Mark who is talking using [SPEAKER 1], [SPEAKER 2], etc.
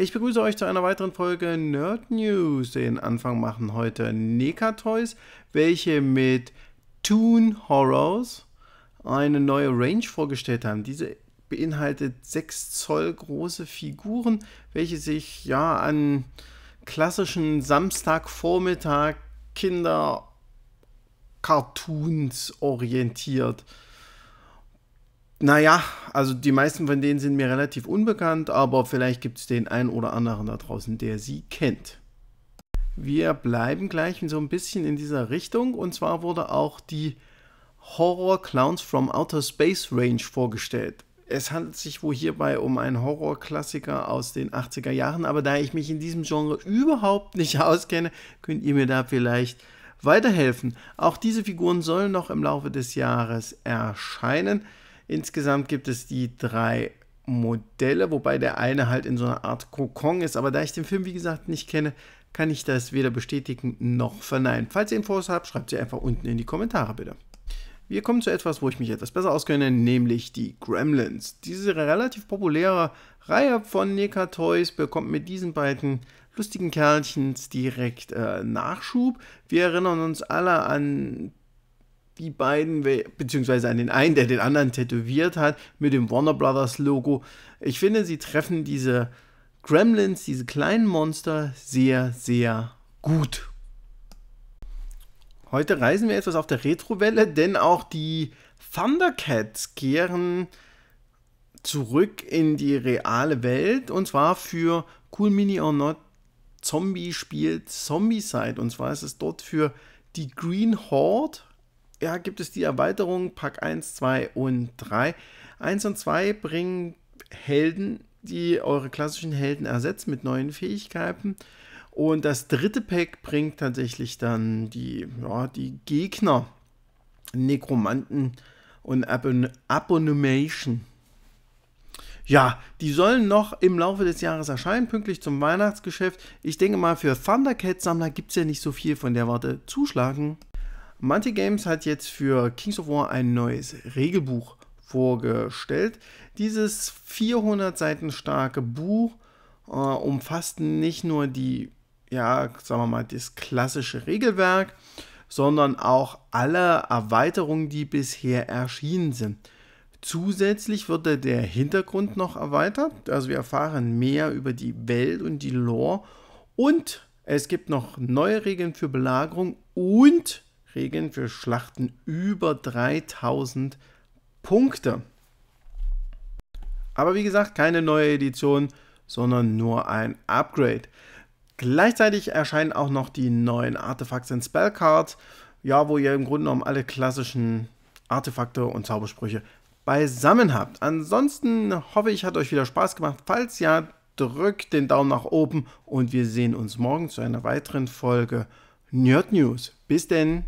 [SPEAKER 1] Ich begrüße euch zu einer weiteren Folge Nerd News. Den Anfang machen heute Neka Toys, welche mit Toon Horrors eine neue Range vorgestellt haben. Diese beinhaltet 6 Zoll große Figuren, welche sich ja an klassischen Samstagvormittag Kinder Cartoons orientiert. Naja, also die meisten von denen sind mir relativ unbekannt, aber vielleicht gibt es den einen oder anderen da draußen, der sie kennt. Wir bleiben gleich so ein bisschen in dieser Richtung und zwar wurde auch die Horror Clowns from Outer Space Range vorgestellt. Es handelt sich wohl hierbei um einen Horrorklassiker aus den 80er Jahren, aber da ich mich in diesem Genre überhaupt nicht auskenne, könnt ihr mir da vielleicht weiterhelfen. Auch diese Figuren sollen noch im Laufe des Jahres erscheinen. Insgesamt gibt es die drei Modelle, wobei der eine halt in so einer Art Kokon ist. Aber da ich den Film, wie gesagt, nicht kenne, kann ich das weder bestätigen noch verneinen. Falls ihr Infos habt, schreibt sie einfach unten in die Kommentare bitte. Wir kommen zu etwas, wo ich mich etwas besser auskenne, nämlich die Gremlins. Diese relativ populäre Reihe von NECA Toys bekommt mit diesen beiden lustigen Kerlchens direkt äh, Nachschub. Wir erinnern uns alle an die beiden, beziehungsweise an den einen, der den anderen tätowiert hat, mit dem Warner Brothers Logo. Ich finde, sie treffen diese Gremlins, diese kleinen Monster, sehr, sehr gut. Heute reisen wir etwas auf der Retrowelle, denn auch die Thundercats kehren zurück in die reale Welt und zwar für Cool Mini or Not Zombie Spiel Zombie Und zwar ist es dort für die Green Horde ja, gibt es die Erweiterung Pack 1, 2 und 3. 1 und 2 bringen Helden, die eure klassischen Helden ersetzen mit neuen Fähigkeiten. Und das dritte Pack bringt tatsächlich dann die, ja, die Gegner, Nekromanten und Abon Abomination. Ja, die sollen noch im Laufe des Jahres erscheinen, pünktlich zum Weihnachtsgeschäft. Ich denke mal, für Thundercat-Sammler gibt es ja nicht so viel, von der Warte zuschlagen. Manti Games hat jetzt für Kings of War ein neues Regelbuch vorgestellt. Dieses 400 Seiten starke Buch äh, umfasst nicht nur die, ja, sagen wir mal, das klassische Regelwerk, sondern auch alle Erweiterungen, die bisher erschienen sind. Zusätzlich wird der Hintergrund noch erweitert, also wir erfahren mehr über die Welt und die Lore und es gibt noch neue Regeln für Belagerung und Regeln für Schlachten über 3000 Punkte. Aber wie gesagt, keine neue Edition, sondern nur ein Upgrade. Gleichzeitig erscheinen auch noch die neuen Artefakte in Spellcards, ja, wo ihr im Grunde genommen alle klassischen Artefakte und Zaubersprüche beisammen habt. Ansonsten hoffe ich, hat euch wieder Spaß gemacht. Falls ja, drückt den Daumen nach oben und wir sehen uns morgen zu einer weiteren Folge Nerd News. Bis denn!